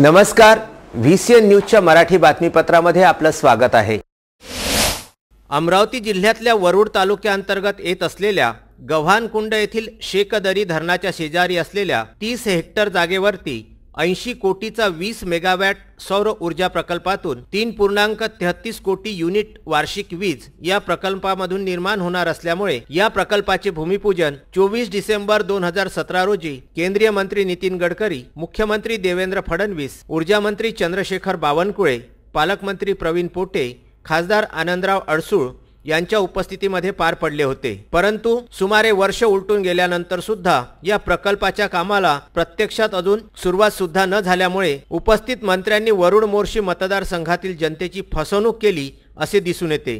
नमस्कार V C N न्यूजच्या मराठी बातमीपत्रामध्ये आपलं स्वागत आहे अमरावती जिल्ह्यातल्या वरुड तालुक्याअंतर्गत येत असलेल्या गव्हाणकुंड येथील शेकदरी धरणाच्या शेजारी असलेल्या तीस हेक्टर जागेवरती ऐंशी कोटीचा वीस मेगावॅट सौर ऊर्जा प्रकल्पातून तीन पूर्णांक तेहतीस कोटी युनिट वार्षिक वीज या प्रकल्पामधून निर्माण होणार असल्यामुळे या प्रकल्पाचे भूमिपूजन चोवीस डिसेंबर दोन हजार सतरा रोजी केंद्रीय मंत्री नितीन गडकरी मुख्यमंत्री देवेंद्र फडणवीस ऊर्जामंत्री चंद्रशेखर बावनकुळे पालकमंत्री प्रवीण पोटे खासदार आनंदराव अडसूळ यांच्या उपस्थितीमध्ये पार पडले होते परंतु सुमारे वर्ष उलटून गेल्यानंतर सुद्धा या प्रकल्पाच्या कामाला प्रत्यक्षात अजून सुरुवात सुद्धा न झाल्यामुळे उपस्थित मंत्र्यांनी वरुण मोर्शी मतदारसंघातील जनतेची फसवणूक केली असे दिसून येते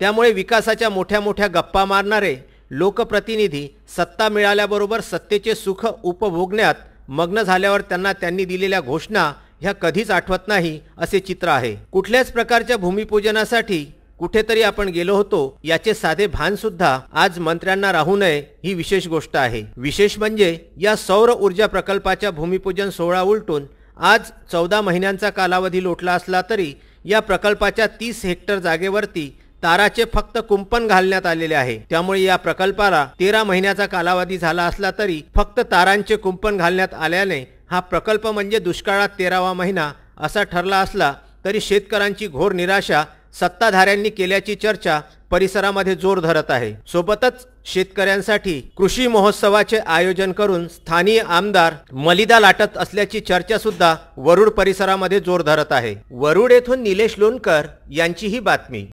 त्यामुळे विकासाच्या मोठ्या मोठ्या गप्पा मारणारे लोकप्रतिनिधी सत्ता मिळाल्याबरोबर सत्तेचे सुख उपभोगण्यात मग्न झाल्यावर त्यांना त्यांनी दिलेल्या घोषणा ह्या कधीच आठवत नाही असे चित्र आहे कुठल्याच प्रकारच्या भूमिपूजनासाठी कुठेतरी आपण गेलो होतो याचे साधे भान सुद्धा आज मंत्र्यांना राहू नये ही विशेष गोष्ट आहे विशेष म्हणजे या सौर ऊर्जा प्रकल्पाच्या भूमिपूजन सोहळा उलटून आज चौदा महिन्यांचा कालावधी लोटला असला तरी या प्रकल्पाच्या तीस हेक्टर जागेवरती ताराचे फक्त कुंपण घालण्यात आलेले आहे त्यामुळे या प्रकल्पाला तेरा महिन्याचा कालावधी झाला असला तरी फक्त तारांचे कुंपण घालण्यात आल्याने हा प्रकल्प म्हणजे दुष्काळात तेरावा महिना असा ठरला असला तरी शेतकऱ्यांची घोर निराशा सत्ताधाऱ्यांनी केल्याची चर्चा परिसरामध्ये जोर धरत आहे सोबतच शेतकऱ्यांसाठी कृषी महोत्सवाचे आयोजन करून स्थानीय आमदार मलिदा लाटत असल्याची चर्चा सुद्धा वरुड परिसरामध्ये जोर धरत आहे वरुड येथून निलेश लोणकर यांची ही बातमी